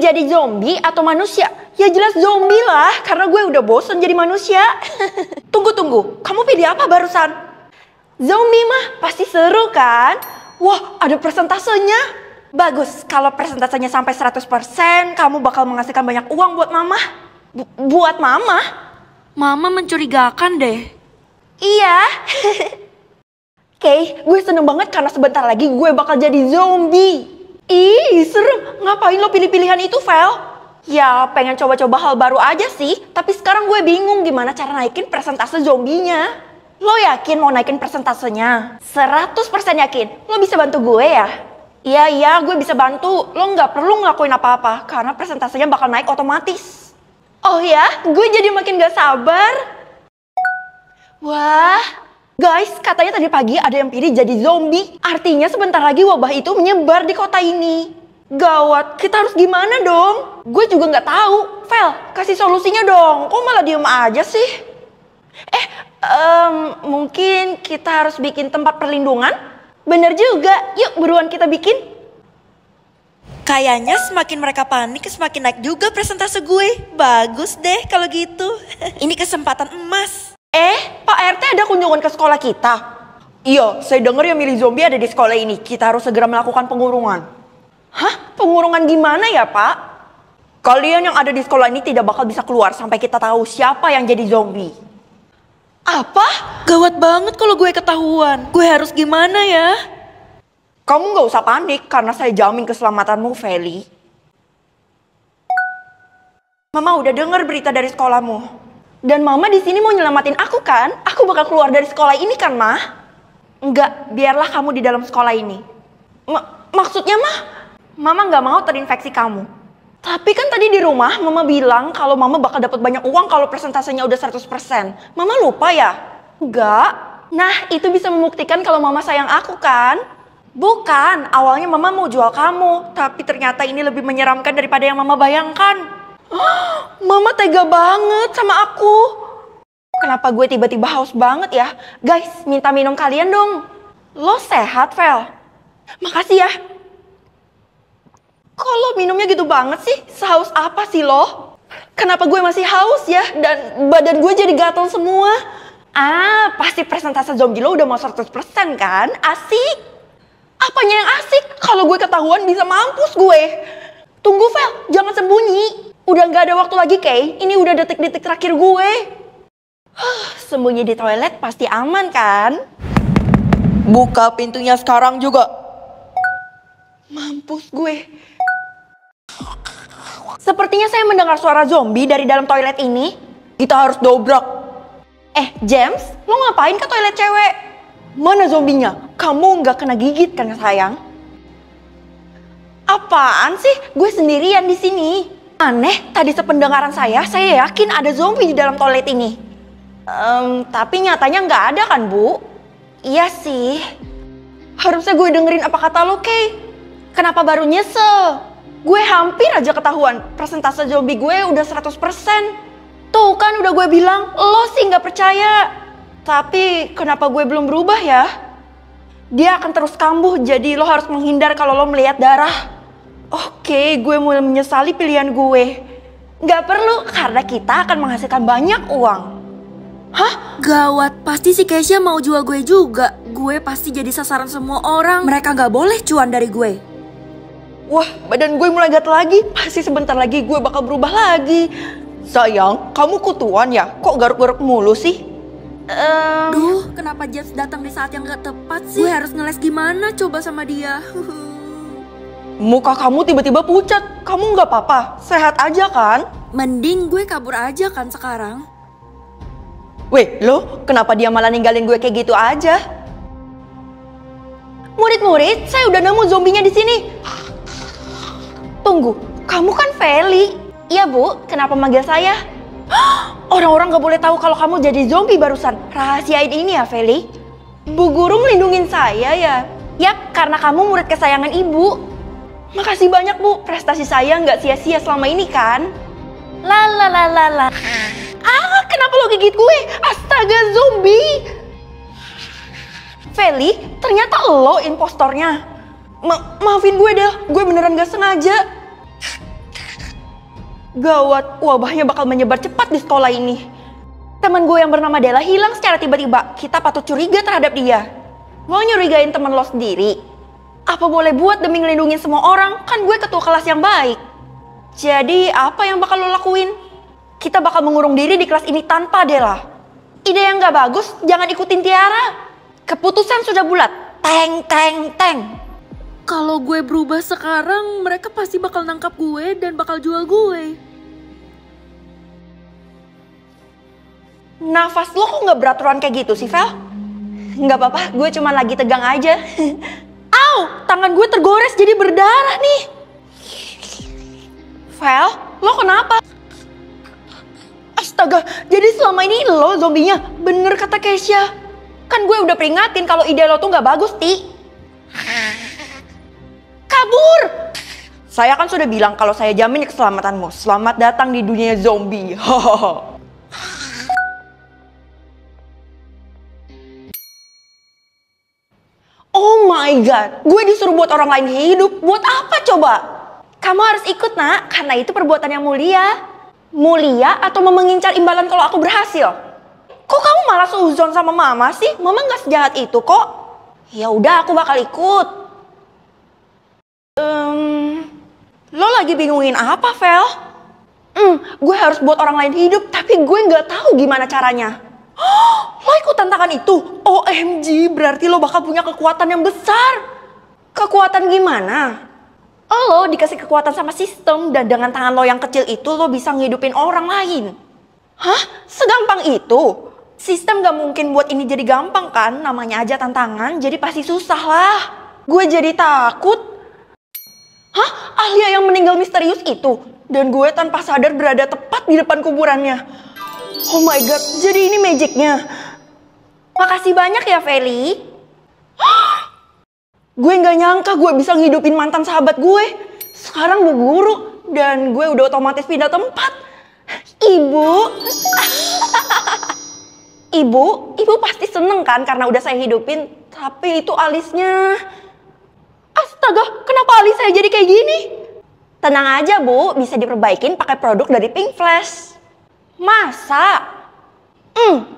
jadi zombie atau manusia? Ya jelas zombie lah, karena gue udah bosen jadi manusia. Tunggu-tunggu, kamu pilih apa barusan? Zombie mah pasti seru kan? Wah, ada persentasenya. Bagus, kalau persentasenya sampai 100%, kamu bakal menghasilkan banyak uang buat mama. B buat mama? Mama mencurigakan deh. Iya. Oke, okay, gue seneng banget karena sebentar lagi gue bakal jadi zombie. Ih, serem. Ngapain lo pilih-pilihan itu, Vel? Ya, pengen coba-coba hal baru aja sih. Tapi sekarang gue bingung gimana cara naikin persentase zombinya. Lo yakin mau naikin persentasenya? 100% yakin. Lo bisa bantu gue ya? Iya, iya, gue bisa bantu. Lo nggak perlu ngelakuin apa-apa, karena persentasenya bakal naik otomatis. Oh ya, gue jadi makin gak sabar. Wah, Guys, katanya tadi pagi ada yang pilih jadi zombie. Artinya sebentar lagi wabah itu menyebar di kota ini. Gawat, kita harus gimana dong? Gue juga nggak tahu. Vel, kasih solusinya dong. Kok malah diem aja sih? Eh, um, mungkin kita harus bikin tempat perlindungan? Bener juga. Yuk, buruan kita bikin. Kayaknya semakin mereka panik, semakin naik juga presentase gue. Bagus deh kalau gitu. Ini kesempatan emas. Eh, Pak RT ada kunjungan ke sekolah kita? Iya, saya dengar yang milih zombie ada di sekolah ini. Kita harus segera melakukan pengurungan. Hah? Pengurungan gimana ya, Pak? Kalian yang ada di sekolah ini tidak bakal bisa keluar sampai kita tahu siapa yang jadi zombie. Apa? Gawat banget kalau gue ketahuan. Gue harus gimana ya? Kamu gak usah panik karena saya jamin keselamatanmu, Feli. Mama udah dengar berita dari sekolahmu. Dan mama di sini mau nyelamatin aku kan? Aku bakal keluar dari sekolah ini kan, mah? Enggak, biarlah kamu di dalam sekolah ini. Ma maksudnya, mah? Mama nggak mau terinfeksi kamu. Tapi kan tadi di rumah mama bilang kalau mama bakal dapat banyak uang kalau persentasenya udah 100%. Mama lupa ya? Enggak. Nah, itu bisa membuktikan kalau mama sayang aku kan? Bukan, awalnya mama mau jual kamu, tapi ternyata ini lebih menyeramkan daripada yang mama bayangkan. Mama tega banget sama aku. Kenapa gue tiba-tiba haus banget ya? Guys, minta minum kalian dong. Lo sehat, Vel? Makasih ya. Kok lo minumnya gitu banget sih? Sehaus apa sih lo? Kenapa gue masih haus ya? Dan badan gue jadi gatel semua. Ah, pasti presentase zombie lo udah mau 100% kan? Asik. Apanya yang asik? Kalau gue ketahuan bisa mampus gue. Tunggu, Vel. Jangan sembunyi. Udah gak ada waktu lagi, Kay. Ini udah detik-detik terakhir gue. Sembunyi di toilet pasti aman kan? Buka pintunya sekarang juga. Mampus gue. Sepertinya saya mendengar suara zombie dari dalam toilet ini. Kita harus dobrak. Eh, James, lo ngapain ke toilet cewek? Mana zombinya? Kamu nggak kena gigit kan, sayang? Apaan sih? Gue sendirian di sini. Aneh, tadi sependengaran saya, saya yakin ada zombie di dalam toilet ini. Um, tapi nyatanya nggak ada kan, Bu? Iya sih. Harusnya gue dengerin apa kata lo, Kay. Kenapa baru nyesel? Gue hampir aja ketahuan, persentase zombie gue udah 100%. Tuh kan udah gue bilang, lo sih nggak percaya. Tapi kenapa gue belum berubah ya? Dia akan terus kambuh, jadi lo harus menghindar kalau lo melihat darah. Oke, gue mulai menyesali pilihan gue. Gak perlu, karena kita akan menghasilkan banyak uang. Hah? Gawat, pasti si Keisha mau jual gue juga. Gue pasti jadi sasaran semua orang. Mereka gak boleh cuan dari gue. Wah, badan gue mulai gatel lagi. Pasti sebentar lagi gue bakal berubah lagi. Sayang, kamu kutuan ya? Kok garuk-garuk mulu sih? Um... Duh, kenapa Jeff datang di saat yang gak tepat sih? Gue harus ngeles gimana coba sama dia? Muka kamu tiba-tiba pucat. Kamu nggak apa-apa? Sehat aja kan? Mending gue kabur aja kan sekarang. Weh, lo kenapa dia malah ninggalin gue kayak gitu aja? Murid-murid, saya udah nemu zombinya di sini. Tunggu, kamu kan Feli. Iya bu, kenapa manggil saya? Orang-orang gak boleh tahu kalau kamu jadi zombie barusan. Rahasia ini ya, Feli. Bu guru melindungin saya ya. Yap, karena kamu murid kesayangan ibu. Makasih banyak Bu, prestasi saya nggak sia-sia selama ini kan? La la la la la. Ah, kenapa lo gigit gue? Astaga zombie! Feli, ternyata lo impostornya. Ma maafin gue deh, gue beneran gak sengaja. Gawat, wabahnya bakal menyebar cepat di sekolah ini. Teman gue yang bernama Della hilang secara tiba-tiba. Kita patut curiga terhadap dia. Mau nyurigain teman lo sendiri? Apa boleh buat demi ngelindungin semua orang, kan gue ketua kelas yang baik. Jadi apa yang bakal lo lakuin? Kita bakal mengurung diri di kelas ini tanpa Dela. Ide yang gak bagus, jangan ikutin Tiara. Keputusan sudah bulat. Teng, teng, teng. Kalau gue berubah sekarang, mereka pasti bakal nangkap gue dan bakal jual gue. Nafas lo kok gak beraturan kayak gitu sih, Vel? Gak apa-apa, gue cuma lagi tegang aja. tangan gue tergores jadi berdarah nih. Fel, lo kenapa? Astaga, jadi selama ini lo zombinya. Bener kata Kesia. Kan gue udah peringatin kalau ide lo tuh nggak bagus, Ti. Kabur! Saya kan sudah bilang kalau saya jamin keselamatanmu. Selamat datang di dunia zombie. my god, gue disuruh buat orang lain hidup. Buat apa coba? Kamu harus ikut nak, karena itu perbuatan yang mulia. Mulia atau mengincar imbalan kalau aku berhasil? Kok kamu malah seuzon sama mama sih? Mama nggak sejahat itu kok. Ya udah, aku bakal ikut. Um, lo lagi bingungin apa, Vel? Hmm, gue harus buat orang lain hidup, tapi gue gak tahu gimana caranya. Lo ikut tantangan itu? OMG, berarti lo bakal punya kekuatan yang besar. Kekuatan gimana? Lo dikasih kekuatan sama sistem dan dengan tangan lo yang kecil itu lo bisa ngidupin orang lain. Hah? Segampang itu? Sistem gak mungkin buat ini jadi gampang kan? Namanya aja tantangan, jadi pasti susah lah. Gue jadi takut. Hah? Ahlia yang meninggal misterius itu? Dan gue tanpa sadar berada tepat di depan kuburannya. Oh my god, jadi ini magicnya. Makasih banyak ya, Feli. gue nggak nyangka gue bisa ngidupin mantan sahabat gue. Sekarang bu guru dan gue udah otomatis pindah tempat. Ibu. ibu, ibu pasti seneng kan karena udah saya hidupin. Tapi itu alisnya... Astaga, kenapa alis saya jadi kayak gini? Tenang aja bu, bisa diperbaikin pakai produk dari Pink Flash. Masa? Hmm,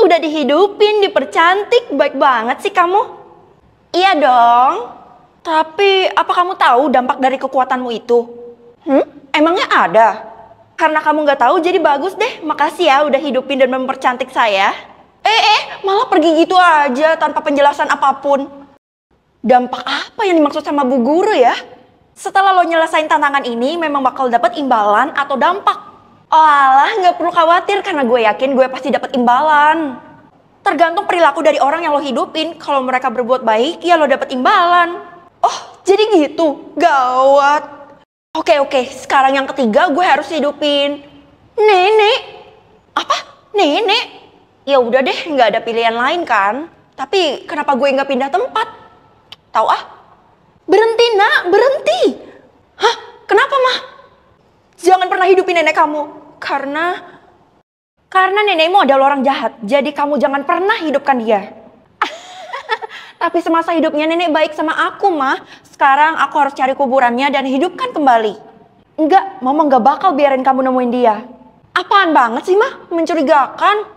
udah dihidupin, dipercantik, baik banget sih kamu. Iya dong. Tapi apa kamu tahu dampak dari kekuatanmu itu? Hmm? Emangnya ada? Karena kamu nggak tahu jadi bagus deh. Makasih ya udah hidupin dan mempercantik saya. Eh, eh, malah pergi gitu aja tanpa penjelasan apapun. Dampak apa yang dimaksud sama bu guru ya? Setelah lo nyelesain tantangan ini, memang bakal dapat imbalan atau dampak alah, nggak perlu khawatir karena gue yakin gue pasti dapat imbalan. Tergantung perilaku dari orang yang lo hidupin. Kalau mereka berbuat baik, ya lo dapat imbalan. Oh, jadi gitu? Gawat. Oke, oke. Sekarang yang ketiga gue harus hidupin. Nenek. Apa? Nenek? Ya udah deh, nggak ada pilihan lain kan? Tapi kenapa gue nggak pindah tempat? Tahu ah? Berhenti nak, berhenti. Hah? Kenapa mah? Jangan pernah hidupin nenek kamu. Karena karena nenekmu adalah orang jahat. Jadi kamu jangan pernah hidupkan dia. Tapi semasa hidupnya nenek baik sama aku, mah. Sekarang aku harus cari kuburannya dan hidupkan kembali. Enggak, mama enggak bakal biarin kamu nemuin dia. Apaan banget sih, mah? Mencurigakan.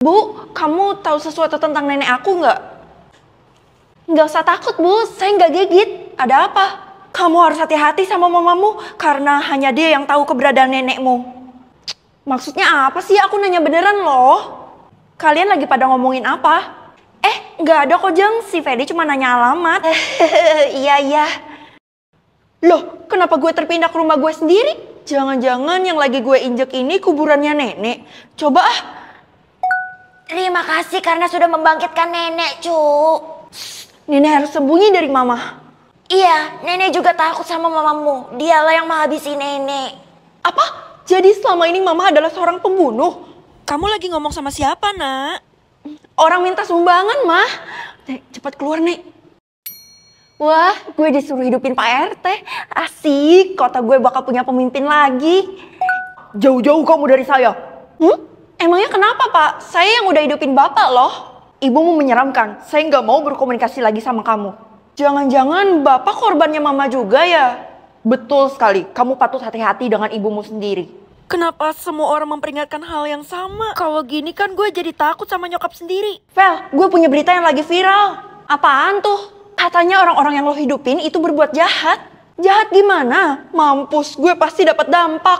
Bu, kamu tahu sesuatu tentang nenek aku enggak? Enggak usah takut, Bu. Saya enggak gigit. Ada apa? Kamu harus hati-hati sama mamamu karena hanya dia yang tahu keberadaan nenekmu. Maksudnya apa sih? Aku nanya beneran loh. Kalian lagi pada ngomongin apa? Eh, nggak ada kok Jeng. Si Fedi cuma nanya alamat. iya, iya. Loh, kenapa gue terpindah ke rumah gue sendiri? Jangan-jangan yang lagi gue injek ini kuburannya nenek. Coba ah. Terima kasih karena sudah membangkitkan nenek, cu. Nenek harus sembunyi dari mama. Iya, nenek juga takut sama mamamu. Dialah yang menghabisi nenek. Apa? Jadi selama ini mama adalah seorang pembunuh. Kamu lagi ngomong sama siapa, nak? Orang minta sumbangan, mah. Eh, Nek, cepat keluar, Nek. Wah, gue disuruh hidupin Pak RT. Asik, kota gue bakal punya pemimpin lagi. Jauh-jauh kamu dari saya. Hmm? Emangnya kenapa, Pak? Saya yang udah hidupin Bapak loh. Ibumu menyeramkan. Saya nggak mau berkomunikasi lagi sama kamu. Jangan-jangan Bapak korbannya Mama juga ya? Betul sekali, kamu patut hati-hati dengan ibumu sendiri. Kenapa semua orang memperingatkan hal yang sama? Kalau gini kan gue jadi takut sama nyokap sendiri. Vel, gue punya berita yang lagi viral. Apaan tuh? Katanya orang-orang yang lo hidupin itu berbuat jahat. Jahat gimana? Mampus, gue pasti dapat dampak.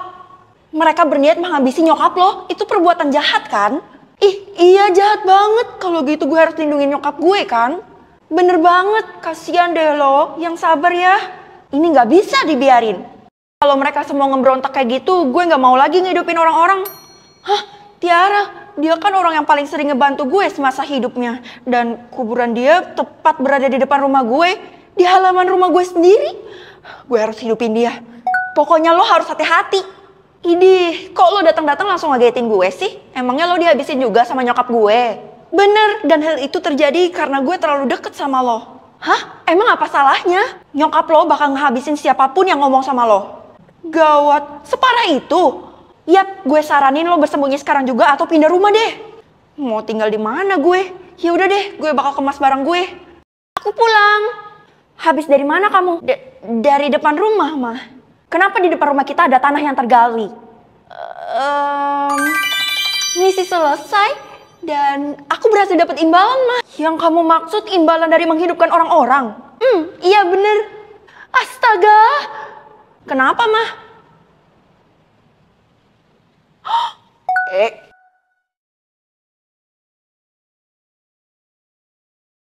Mereka berniat menghabisi nyokap lo, itu perbuatan jahat kan? Ih, iya jahat banget. Kalau gitu gue harus lindungi nyokap gue kan? Bener banget, kasihan deh lo. Yang sabar ya. Ini nggak bisa dibiarin. Kalau mereka semua ngebrontak kayak gitu, gue nggak mau lagi ngidupin orang-orang. Hah, Tiara, dia kan orang yang paling sering ngebantu gue semasa hidupnya. Dan kuburan dia tepat berada di depan rumah gue, di halaman rumah gue sendiri. Gue harus hidupin dia. Pokoknya lo harus hati-hati. Idi, kok lo datang-datang langsung ngagetin gue sih? Emangnya lo dihabisin juga sama nyokap gue? Bener, dan hal itu terjadi karena gue terlalu deket sama lo. Hah? Emang apa salahnya? Nyokap lo bakal ngehabisin siapapun yang ngomong sama lo. Gawat, separah itu? Yap, gue saranin lo bersembunyi sekarang juga atau pindah rumah deh. Mau tinggal di mana gue? Ya udah deh, gue bakal kemas barang gue. Aku pulang. Habis dari mana kamu? D dari depan rumah, mah. Kenapa di depan rumah kita ada tanah yang tergali? Um, misi selesai dan aku berhasil dapat imbalan, mah. Yang kamu maksud imbalan dari menghidupkan orang-orang? Hmm, iya bener. Astaga, Kenapa, Mah? eh.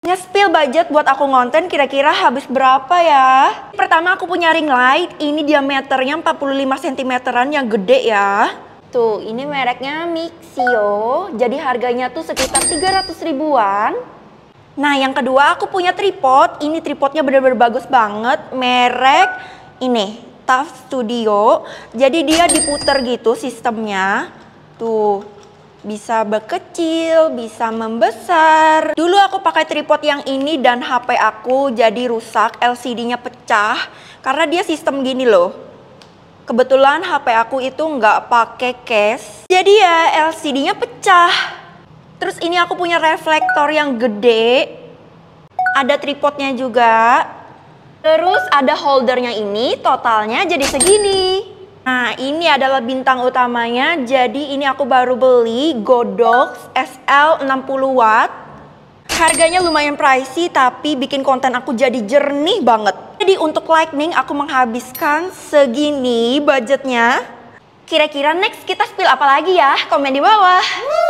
Nge-spill budget buat aku ngonten kira-kira habis berapa ya? Pertama aku punya ring light, ini diameternya 45 cm yang gede ya. Tuh, ini mereknya Mixio, jadi harganya tuh sekitar 300 ribuan. Nah, yang kedua aku punya tripod, ini tripodnya bener-bener bagus banget, merek ini Tough Studio. Jadi dia diputer gitu sistemnya. Tuh, bisa berkecil, bisa membesar. Dulu aku pakai tripod yang ini dan HP aku jadi rusak, LCD-nya pecah. Karena dia sistem gini loh. Kebetulan HP aku itu nggak pakai case. Jadi ya LCD-nya pecah. Terus ini aku punya reflektor yang gede. Ada tripodnya juga. Terus ada holdernya ini, totalnya jadi segini. Nah, ini adalah bintang utamanya. Jadi ini aku baru beli Godox SL 60 watt. Harganya lumayan pricey tapi bikin konten aku jadi jernih banget. Jadi untuk lightning aku menghabiskan segini budgetnya. Kira-kira next kita spill apa lagi ya? Komen di bawah.